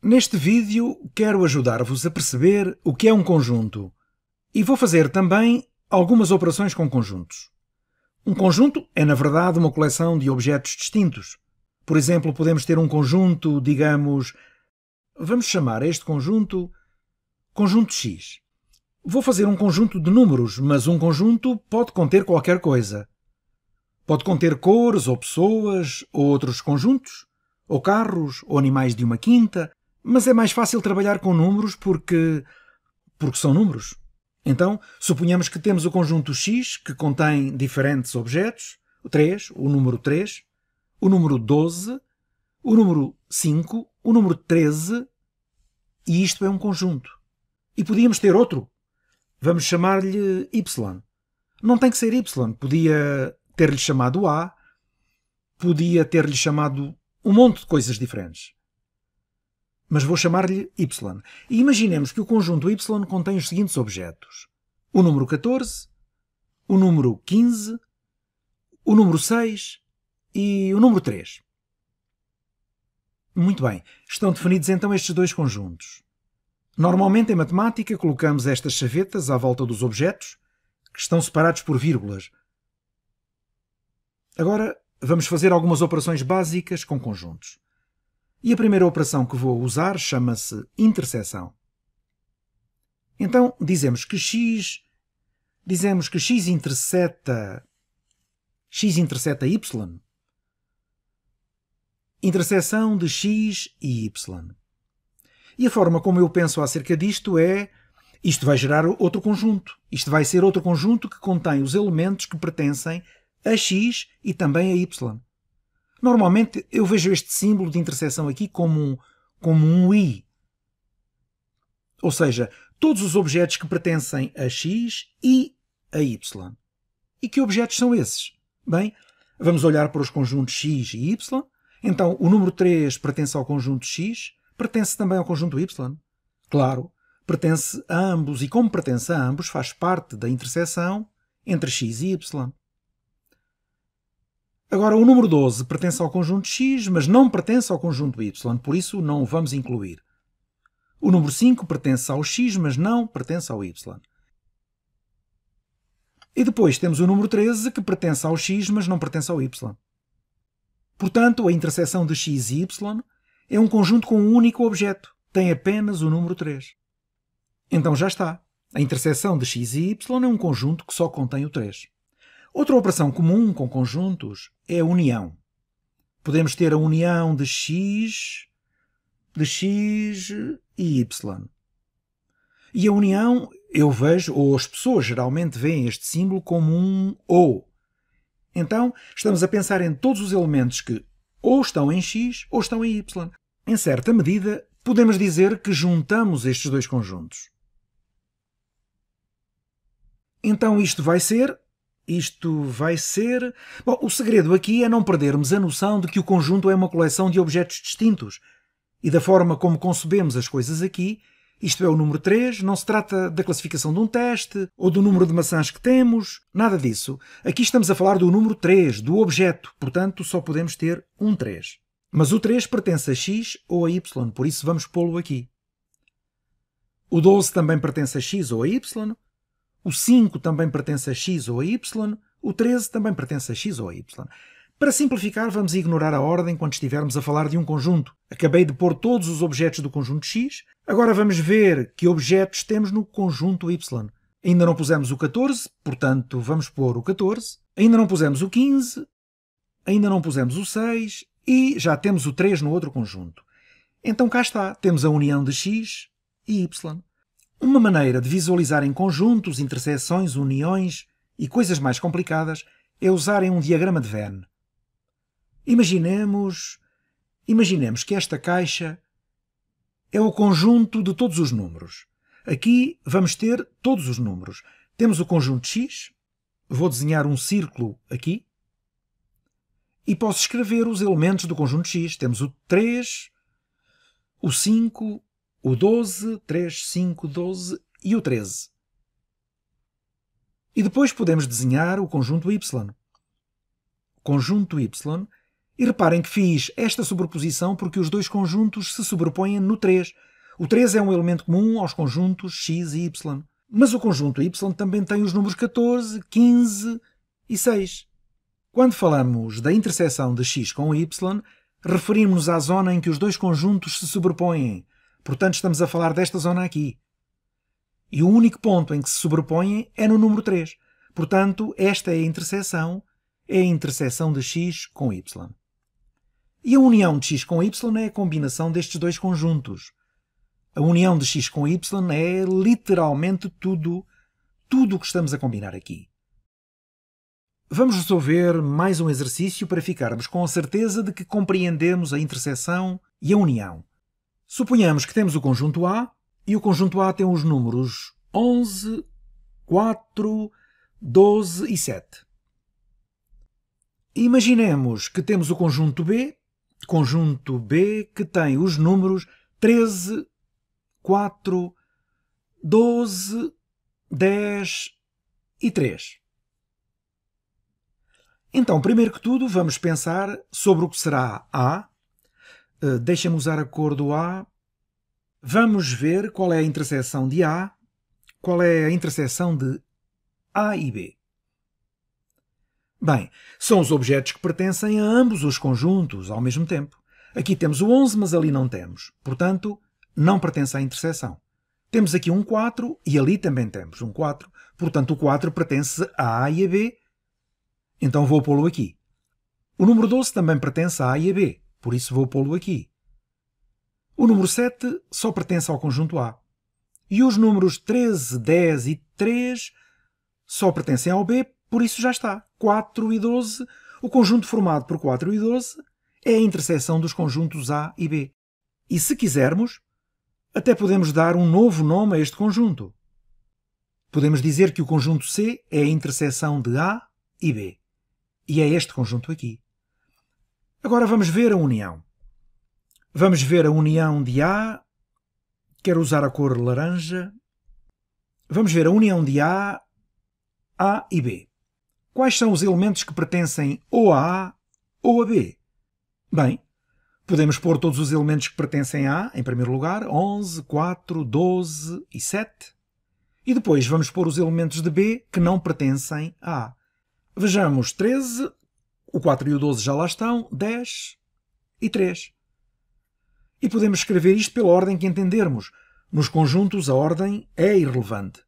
Neste vídeo quero ajudar-vos a perceber o que é um conjunto e vou fazer também algumas operações com conjuntos. Um conjunto é, na verdade, uma coleção de objetos distintos. Por exemplo, podemos ter um conjunto, digamos... Vamos chamar este conjunto conjunto X. Vou fazer um conjunto de números, mas um conjunto pode conter qualquer coisa. Pode conter cores, ou pessoas, ou outros conjuntos, ou carros, ou animais de uma quinta, mas é mais fácil trabalhar com números porque. porque são números. Então, suponhamos que temos o conjunto X, que contém diferentes objetos, o 3, o número 3, o número 12, o número 5, o número 13, e isto é um conjunto. E podíamos ter outro. Vamos chamar-lhe Y. Não tem que ser Y. Podia ter-lhe chamado A, podia ter-lhe chamado um monte de coisas diferentes mas vou chamar-lhe Y. E imaginemos que o conjunto Y contém os seguintes objetos: o número 14, o número 15, o número 6 e o número 3. Muito bem, estão definidos então estes dois conjuntos. Normalmente em matemática colocamos estas chavetas à volta dos objetos, que estão separados por vírgulas. Agora vamos fazer algumas operações básicas com conjuntos. E a primeira operação que vou usar chama-se interseção. Então, dizemos que x dizemos que x intersecta x intersecta y. Interseção de x e y. E a forma como eu penso acerca disto é isto vai gerar outro conjunto. Isto vai ser outro conjunto que contém os elementos que pertencem a x e também a y. Normalmente eu vejo este símbolo de interseção aqui como um, como um I. Ou seja, todos os objetos que pertencem a X e a Y. E que objetos são esses? Bem, vamos olhar para os conjuntos X e Y. Então, o número 3 pertence ao conjunto X, pertence também ao conjunto Y. Claro, pertence a ambos e como pertence a ambos, faz parte da interseção entre X e Y. Agora, o número 12 pertence ao conjunto X, mas não pertence ao conjunto Y, por isso não o vamos incluir. O número 5 pertence ao X, mas não pertence ao Y. E depois temos o número 13, que pertence ao X, mas não pertence ao Y. Portanto, a interseção de X e Y é um conjunto com um único objeto, tem apenas o número 3. Então já está. A interseção de X e Y é um conjunto que só contém o 3. Outra operação comum com conjuntos é a união. Podemos ter a união de x, de x e y. E a união, eu vejo, ou as pessoas geralmente veem este símbolo como um ou. Então, estamos a pensar em todos os elementos que ou estão em x ou estão em y. Em certa medida, podemos dizer que juntamos estes dois conjuntos. Então isto vai ser isto vai ser. Bom, o segredo aqui é não perdermos a noção de que o conjunto é uma coleção de objetos distintos e da forma como concebemos as coisas aqui. Isto é o número 3, não se trata da classificação de um teste ou do número de maçãs que temos, nada disso. Aqui estamos a falar do número 3, do objeto, portanto só podemos ter um 3. Mas o 3 pertence a x ou a y, por isso vamos pô-lo aqui. O 12 também pertence a x ou a y, o 5 também pertence a X ou a Y. O 13 também pertence a X ou a Y. Para simplificar, vamos ignorar a ordem quando estivermos a falar de um conjunto. Acabei de pôr todos os objetos do conjunto X. Agora vamos ver que objetos temos no conjunto Y. Ainda não pusemos o 14, portanto vamos pôr o 14. Ainda não pusemos o 15. Ainda não pusemos o 6. E já temos o 3 no outro conjunto. Então cá está, temos a união de X e Y. Uma maneira de visualizarem conjuntos, interseções, uniões e coisas mais complicadas é usarem um diagrama de Venn. Imaginemos, imaginemos que esta caixa é o conjunto de todos os números. Aqui vamos ter todos os números. Temos o conjunto x, vou desenhar um círculo aqui, e posso escrever os elementos do conjunto x. Temos o 3, o 5, o 12, 3, 5, 12 e o 13. E depois podemos desenhar o conjunto Y. Conjunto Y. E reparem que fiz esta sobreposição porque os dois conjuntos se sobrepõem no 3. O 3 é um elemento comum aos conjuntos X e Y. Mas o conjunto Y também tem os números 14, 15 e 6. Quando falamos da interseção de X com Y, referimos-nos à zona em que os dois conjuntos se sobrepõem, Portanto, estamos a falar desta zona aqui. E o único ponto em que se sobrepõem é no número 3. Portanto, esta é a interseção, é a interseção de x com y. E a união de x com y é a combinação destes dois conjuntos. A união de x com y é literalmente tudo, tudo o que estamos a combinar aqui. Vamos resolver mais um exercício para ficarmos com a certeza de que compreendemos a interseção e a união. Suponhamos que temos o conjunto A e o conjunto A tem os números 11, 4, 12 e 7. Imaginemos que temos o conjunto B, conjunto B que tem os números 13, 4, 12, 10 e 3. Então, primeiro que tudo, vamos pensar sobre o que será A eh, deixa-me usar a cor do A. Vamos ver qual é a interseção de A, qual é a interseção de A e B. Bem, são os objetos que pertencem a ambos os conjuntos ao mesmo tempo. Aqui temos o 11, mas ali não temos. Portanto, não pertence à interseção. Temos aqui um 4 e ali também temos um 4. Portanto, o 4 pertence a A e a B. Então vou pô-lo aqui. O número 12 também pertence a A e a B por isso vou pô-lo aqui. O número 7 só pertence ao conjunto A. E os números 13, 10 e 3 só pertencem ao B, por isso já está. 4 e 12, o conjunto formado por 4 e 12 é a interseção dos conjuntos A e B. E se quisermos, até podemos dar um novo nome a este conjunto. Podemos dizer que o conjunto C é a interseção de A e B. E é este conjunto aqui. Agora vamos ver a união. Vamos ver a união de A. Quero usar a cor laranja. Vamos ver a união de A, A e B. Quais são os elementos que pertencem ou a A ou a B? Bem, podemos pôr todos os elementos que pertencem a A, em primeiro lugar, 11, 4, 12 e 7. E depois vamos pôr os elementos de B que não pertencem a A. Vejamos 13, o 4 e o 12 já lá estão, 10 e 3. E podemos escrever isto pela ordem que entendermos. Nos conjuntos, a ordem é irrelevante.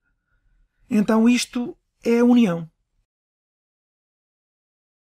Então isto é a união.